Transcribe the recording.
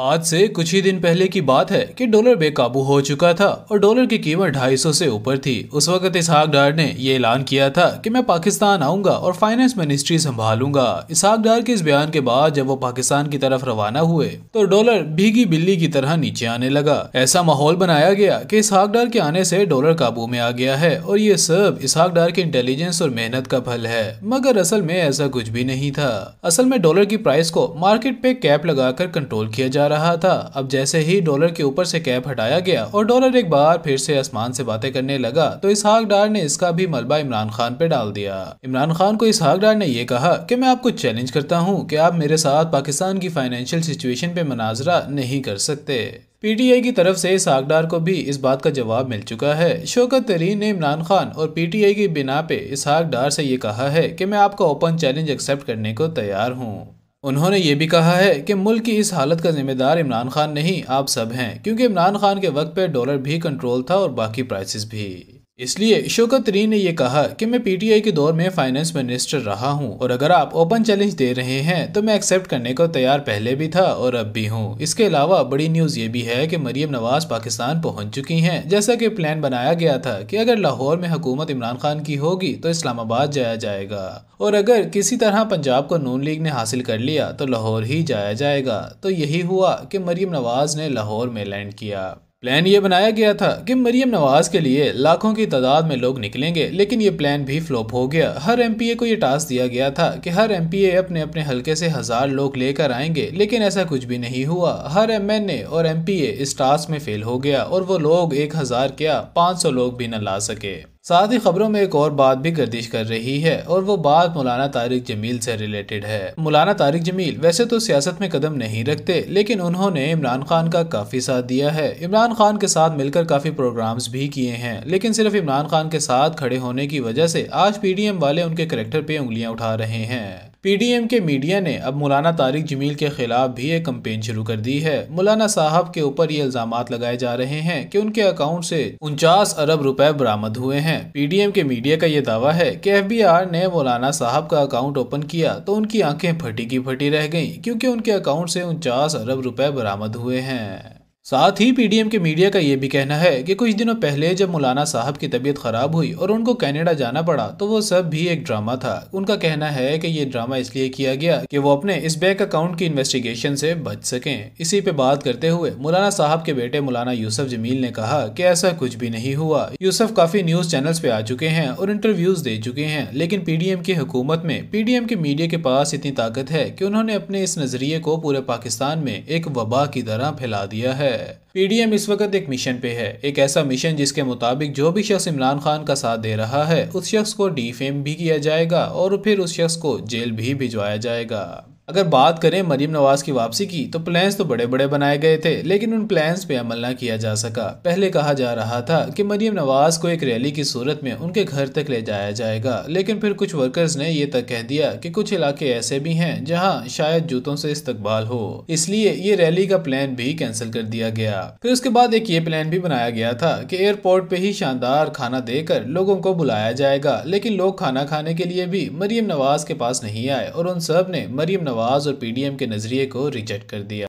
आज से कुछ ही दिन पहले की बात है कि डॉलर बेकाबू हो चुका था और डॉलर की कीमत 250 से ऊपर थी उस वक्त इसहाक डार ने यह ऐलान किया था कि मैं पाकिस्तान आऊंगा और फाइनेंस मिनिस्ट्री संभालूंगा इसहाक डार के इस बयान के बाद जब वो पाकिस्तान की तरफ रवाना हुए तो डॉलर भीगी बिल्ली की तरह नीचे आने लगा ऐसा माहौल बनाया गया की इसहाक डार के आने से डॉलर काबू में आ गया है और ये सब इसहाक डार के इंटेलिजेंस और मेहनत का फल है मगर असल में ऐसा कुछ भी नहीं था असल में डॉलर की प्राइस को मार्केट पे कैप लगा कंट्रोल किया जा रहा था अब जैसे ही डॉलर के ऊपर से कैप हटाया गया और डॉलर एक बार फिर से आसमान से बातें करने लगा तो इसहाक डार ने इसका भी मलबा इमरान खान पे डाल दिया इमरान खान को इसहाक डार ने यह कहा कि मैं आपको चैलेंज करता हूँ कि आप मेरे साथ पाकिस्तान की फाइनेंशियल सिचुएशन पे मनाजरा नहीं कर सकते पीटीआई की तरफ से इसहाकडार को भी इस बात का जवाब मिल चुका है शोकत तरीन ने इमरान खान और पीटीआई की बिना पे इसहाकडार से ये कहा है कि मैं आपका ओपन चैलेंज एक्सेप्ट करने को तैयार हूँ उन्होंने ये भी कहा है कि मुल्क की इस हालत का जिम्मेदार इमरान खान नहीं आप सब हैं क्योंकि इमरान खान के वक्त पे डॉलर भी कंट्रोल था और बाकी प्राइसेस भी इसलिए शोकत री ने यह कहा कि मैं पीटीआई के दौर में फाइनेंस मिनिस्टर रहा हूं और अगर आप ओपन चैलेंज दे रहे हैं तो मैं एक्सेप्ट करने को तैयार पहले भी था और अब भी हूं इसके अलावा बड़ी न्यूज़ ये भी है कि मरीम नवाज पाकिस्तान पहुंच चुकी हैं जैसा कि प्लान बनाया गया था कि अगर लाहौर में हुकूमत इमरान खान की होगी तो इस्लामाबाद जाया जाएगा और अगर किसी तरह पंजाब को नून लीग ने हासिल कर लिया तो लाहौर ही जाया जाएगा तो यही हुआ कि मरीम नवाज ने लाहौर में लैंड किया प्लान ये बनाया गया था कि मरियम नवाज़ के लिए लाखों की तादाद में लोग निकलेंगे लेकिन ये प्लान भी फ्लॉप हो गया हर एमपीए को ये टास्क दिया गया था कि हर एमपीए अपने अपने हलके से हज़ार लोग लेकर आएंगे लेकिन ऐसा कुछ भी नहीं हुआ हर एमएनए और एमपीए इस टास्क में फेल हो गया और वो लोग एक हज़ार क्या पाँच सौ लोग भी न ला सके साथ ही खबरों में एक और बात भी गर्दिश कर रही है और वो बात मौलाना तारिक जमील से रिलेटेड है मौलाना तारिक जमील वैसे तो सियासत में कदम नहीं रखते लेकिन उन्होंने इमरान खान का काफ़ी साथ दिया है इमरान खान के साथ मिलकर काफ़ी प्रोग्राम्स भी किए हैं लेकिन सिर्फ इमरान खान के साथ खड़े होने की वजह से आज पीडीएम वाले उनके करेक्टर पे उंगलियां उठा रहे हैं पीडीएम के मीडिया ने अब मौलाना तारिक जमील के खिलाफ भी एक कम्पेन शुरू कर दी है मौलाना साहब के ऊपर ये इल्जाम लगाए जा रहे हैं कि उनके अकाउंट से उनचास अरब रुपए बरामद हुए हैं पीडीएम के मीडिया का ये दावा है कि एफबीआर ने मौलाना साहब का अकाउंट ओपन किया तो उनकी आंखें फटी की फटी रह गयी क्यूँकी उनके अकाउंट से उनचास अरब रुपए बरामद हुए हैं साथ ही पीडीएम के मीडिया का ये भी कहना है कि कुछ दिनों पहले जब मौलाना साहब की तबीयत ख़राब हुई और उनको कनाडा जाना पड़ा तो वो सब भी एक ड्रामा था उनका कहना है कि ये ड्रामा इसलिए किया गया कि वो अपने इस बैंक अकाउंट की इन्वेस्टिगेशन से बच सकें इसी पे बात करते हुए मौलाना साहब के बेटे मौलाना यूसुफ जमील ने कहा की ऐसा कुछ भी नहीं हुआ यूसुफ काफ़ी न्यूज़ चैनल पे आ चुके हैं और इंटरव्यूज़ दे चुके हैं लेकिन पीडीएम की हुकूमत में पीडीएम के मीडिया के पास इतनी ताकत है की उन्होंने अपने इस नज़रिए को पूरे पाकिस्तान में एक वबा की तरह फैला दिया है है पीडीएम इस वक्त एक मिशन पे है एक ऐसा मिशन जिसके मुताबिक जो भी शख्स इमरान खान का साथ दे रहा है उस शख्स को डीफेम भी किया जाएगा और फिर उस शख्स को जेल भी भिजवाया जाएगा अगर बात करें मरीम नवाज़ की वापसी की तो प्लान्स तो बड़े बड़े बनाए गए थे लेकिन उन प्लान्स पे अमल ना किया जा सका पहले कहा जा रहा था कि मरीम नवाज़ को एक रैली की सूरत में उनके घर तक ले जाया जाएगा लेकिन फिर कुछ वर्कर्स ने ये तक कह दिया कि कुछ इलाके ऐसे भी हैं जहाँ शायद जूतों से इस्तकबाल हो इसलिए ये रैली का प्लान भी कैंसिल कर दिया गया फिर उसके बाद एक ये प्लान भी बनाया गया था कि एयरपोर्ट पे ही शानदार खाना देकर लोगों को बुलाया जाएगा लेकिन लोग खाना खाने के लिए भी मरीम नवाज़ के पास नहीं आए और उन सब ने मरीम नवाज आवाज़ और पीडीएम के नज़रिए को रिजेक्ट कर दिया